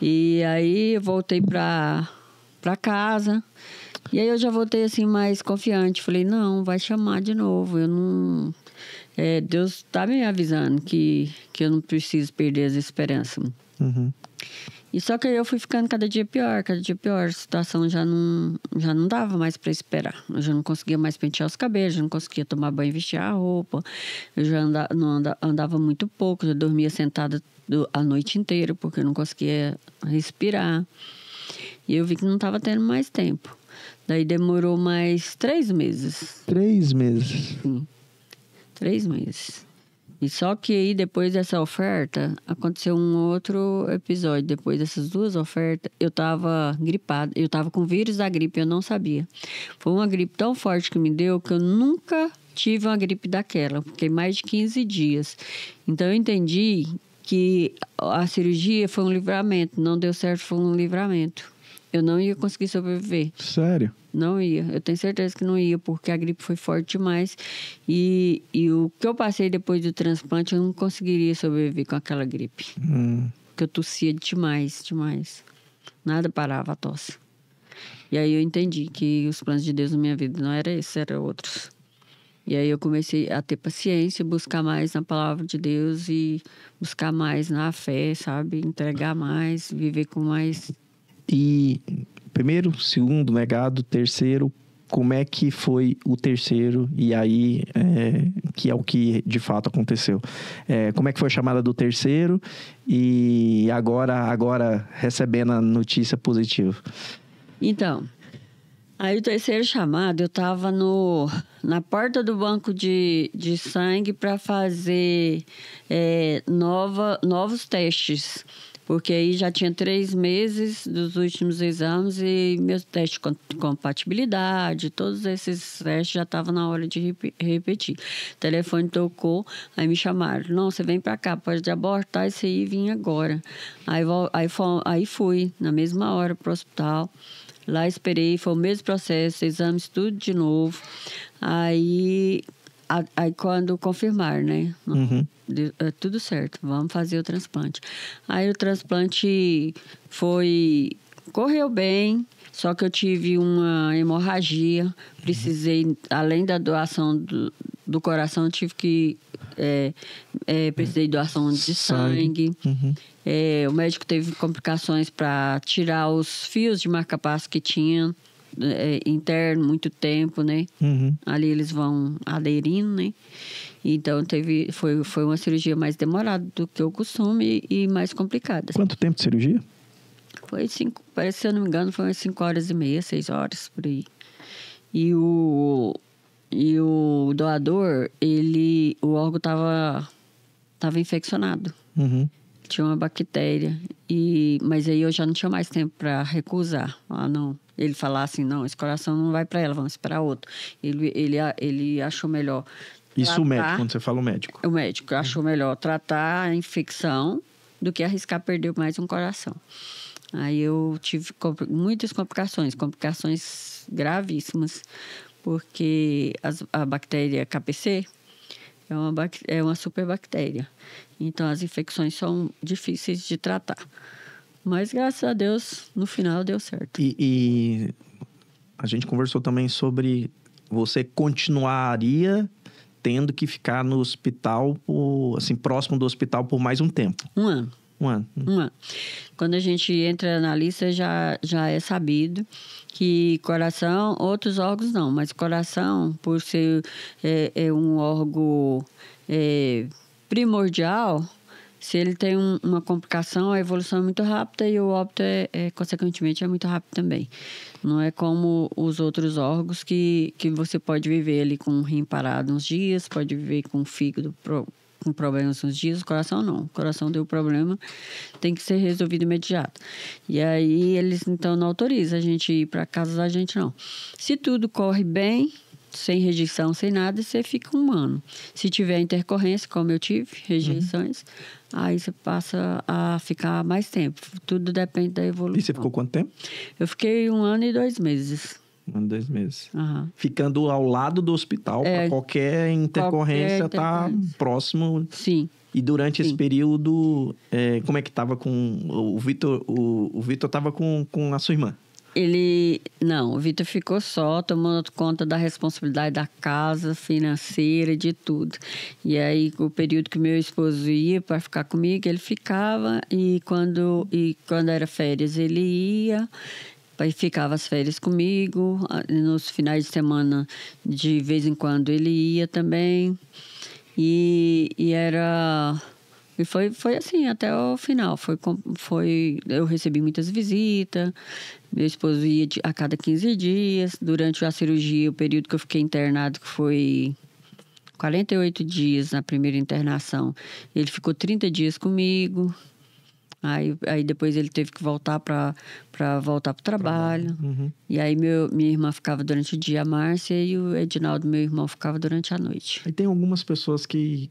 E aí eu voltei para pra casa. E aí eu já voltei assim mais confiante. Falei, não, vai chamar de novo. Eu não. É, Deus está me avisando que, que eu não preciso perder as esperanças. Uhum. E só que eu fui ficando cada dia pior, cada dia pior. A situação já não, já não dava mais para esperar. Eu já não conseguia mais pentear os cabelos, já não conseguia tomar banho e vestir a roupa. Eu já anda não anda andava muito pouco, já dormia sentada a noite inteira, porque eu não conseguia respirar. E eu vi que não estava tendo mais tempo. Daí demorou mais três meses. Três meses? Sim. Três meses. E só que aí, depois dessa oferta, aconteceu um outro episódio. Depois dessas duas ofertas, eu tava gripada. Eu tava com vírus da gripe, eu não sabia. Foi uma gripe tão forte que me deu que eu nunca tive uma gripe daquela. Fiquei mais de 15 dias. Então, eu entendi que a cirurgia foi um livramento. Não deu certo, foi um livramento. Eu não ia conseguir sobreviver. Sério? Não ia. Eu tenho certeza que não ia, porque a gripe foi forte demais. E, e o que eu passei depois do transplante, eu não conseguiria sobreviver com aquela gripe. Hum. Porque eu tossia demais, demais. Nada parava a tosse. E aí eu entendi que os planos de Deus na minha vida não era esse, eram outros. E aí eu comecei a ter paciência, buscar mais na palavra de Deus e buscar mais na fé, sabe? Entregar mais, viver com mais e primeiro, segundo, negado, terceiro, como é que foi o terceiro e aí é, que é o que de fato aconteceu é, como é que foi a chamada do terceiro e agora agora recebendo a notícia positiva então aí o terceiro chamado eu estava no na porta do banco de, de sangue para fazer é, nova novos testes porque aí já tinha três meses dos últimos exames e meus testes de compatibilidade, todos esses testes já estavam na hora de repetir. O telefone tocou, aí me chamaram: não, você vem para cá, pode abortar isso aí e vim agora. Aí, aí, aí fui, na mesma hora, para o hospital. Lá esperei, foi o mesmo processo, exames tudo de novo. Aí Aí quando confirmar, né? Uhum. É tudo certo, vamos fazer o transplante. Aí o transplante foi. correu bem, só que eu tive uma hemorragia, uhum. precisei, além da doação do, do coração, tive que. É, é, precisei de doação de sangue. sangue. Uhum. É, o médico teve complicações para tirar os fios de marca-passo que tinha é, interno muito tempo, né? Uhum. Ali eles vão aderindo, né? Então teve, foi, foi uma cirurgia mais demorada do que o costume e mais complicada. Quanto tempo de cirurgia? Foi cinco, parece, se eu não me engano, foi umas cinco horas e meia, seis horas por aí. E o, e o doador, ele, o órgão tava, tava infeccionado. Uhum tinha uma bactéria. E, mas aí eu já não tinha mais tempo para recusar. Ah, não. Ele falasse assim, não, esse coração não vai para ela, vamos esperar outro. Ele, ele, ele achou melhor. Isso tratar, o médico, quando você fala o médico. O médico achou melhor tratar a infecção do que arriscar perder mais um coração. Aí eu tive muitas complicações, complicações gravíssimas, porque a bactéria KPC, é uma, é uma superbactéria. Então, as infecções são difíceis de tratar. Mas, graças a Deus, no final deu certo. E, e a gente conversou também sobre você continuaria tendo que ficar no hospital, por, assim, próximo do hospital por mais um tempo. Um ano. Um ano. Um ano. Quando a gente entra na lista, já, já é sabido que coração, outros órgãos não, mas coração, por ser é, é um órgão é, primordial, se ele tem um, uma complicação, a evolução é muito rápida e o óbito, é, é, consequentemente, é muito rápido também. Não é como os outros órgãos que, que você pode viver ali com o rim parado uns dias, pode viver com o fígado com problemas uns dias, o coração não. O coração deu problema, tem que ser resolvido imediato. E aí eles então não autorizam a gente ir para casa da gente, não. Se tudo corre bem, sem rejeição, sem nada, você fica um ano. Se tiver intercorrência, como eu tive, rejeições, uhum. aí você passa a ficar mais tempo. Tudo depende da evolução. E você ficou quanto tempo? Eu fiquei um ano e dois meses dois meses. Uhum. Ficando ao lado do hospital, é, qualquer intercorrência está próximo. Sim. E durante Sim. esse período, é, como é que estava com. O Vitor o, o Victor tava com, com a sua irmã? Ele. Não, o Vitor ficou só, tomando conta da responsabilidade da casa financeira, de tudo. E aí, o período que meu esposo ia para ficar comigo, ele ficava, e quando, e quando era férias, ele ia. Pai ficava as férias comigo, nos finais de semana, de vez em quando ele ia também. E, e era. E foi, foi assim até o final. Foi, foi, eu recebi muitas visitas, meu esposo ia a cada 15 dias. Durante a cirurgia, o período que eu fiquei internado, que foi 48 dias na primeira internação, ele ficou 30 dias comigo. Aí, aí depois ele teve que voltar para voltar para o trabalho. Uhum. E aí meu, minha irmã ficava durante o dia, a Márcia, e o Edinaldo, meu irmão, ficava durante a noite. E tem algumas pessoas que